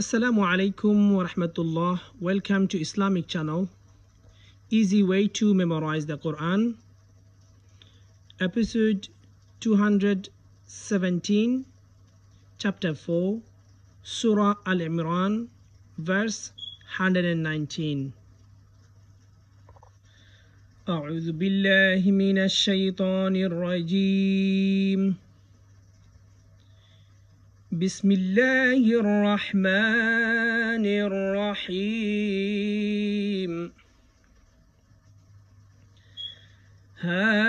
Assalamu alaikum wa rahmatullah. Welcome to Islamic channel. Easy way to memorize the Quran. Episode 217, chapter 4, Surah Al Imran, verse 119. أعوذ بالله من الشيطان الرجيم بسم الله الرحمن الرحيم ها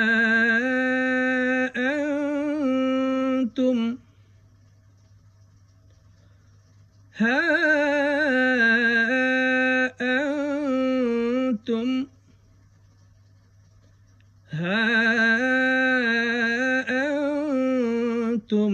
أنتم ها أنتم ها أنتم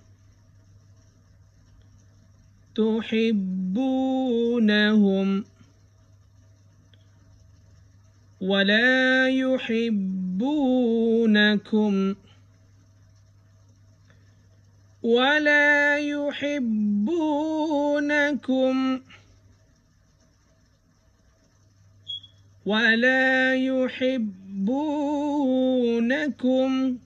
تحبونهم ولا يحبونكم ولا يحبونكم ولا يحبونكم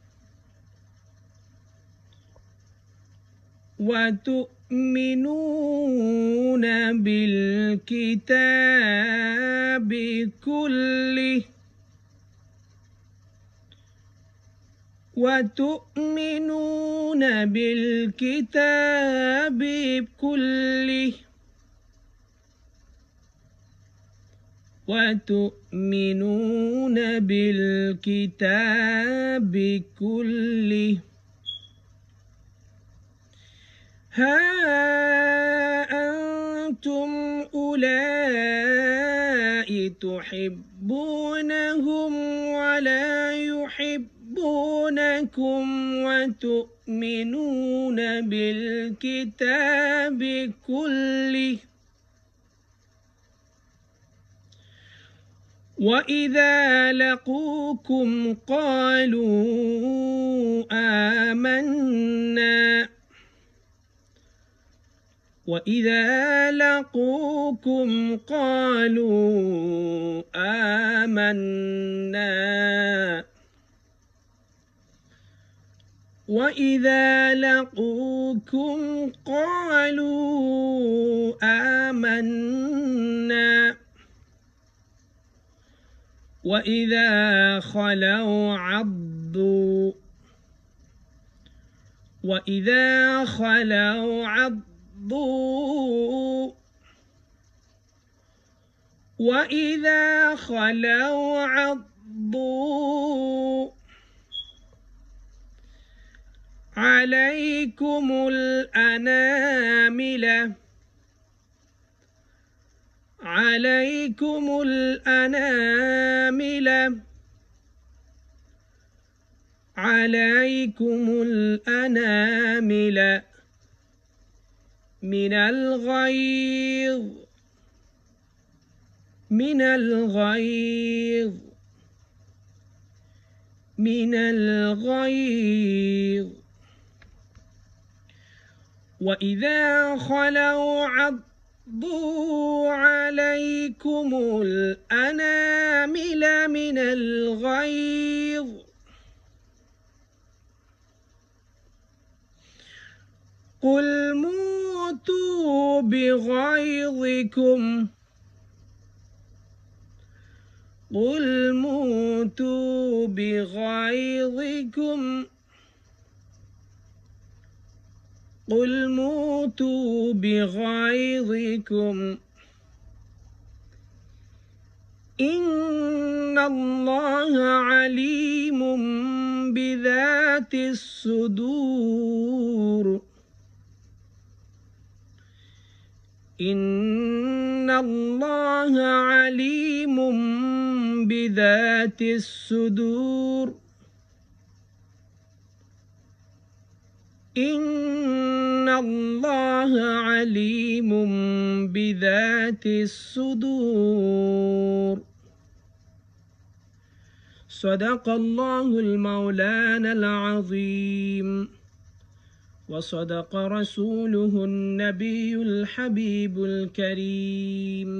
وتؤمنون بالكتاب كله وتؤمنون بالكتاب كله وتؤمنون بالكتاب كله ها أنتم أولئك تحبونهم ولا يحبونكم وتؤمنون بالكتاب كله وإذا لقوكم قالوا آمنا وإذا لقوكم قالوا آمنا وإذا لقوكم قالوا آمنا وإذا خلوا عضوا وإذا خلوا عضوا الضوء وإذا خلوا عضوا عليكم الأنامل عليكم الأنامل عليكم الأنامل من الغيظ من الغيظ من الغيظ وإذا خلوا عضوا عليكم الأنامل من الغيظ قل موت فأتوا بغيظكم قل موتوا بغيظكم قل موتوا بغيظكم إن الله عليم بذات الصدور إن الله عليم بذات الصدور إن الله عليم بذات الصدور صدق الله المولان العظيم وصدق رسوله النبي الحبيب الكريم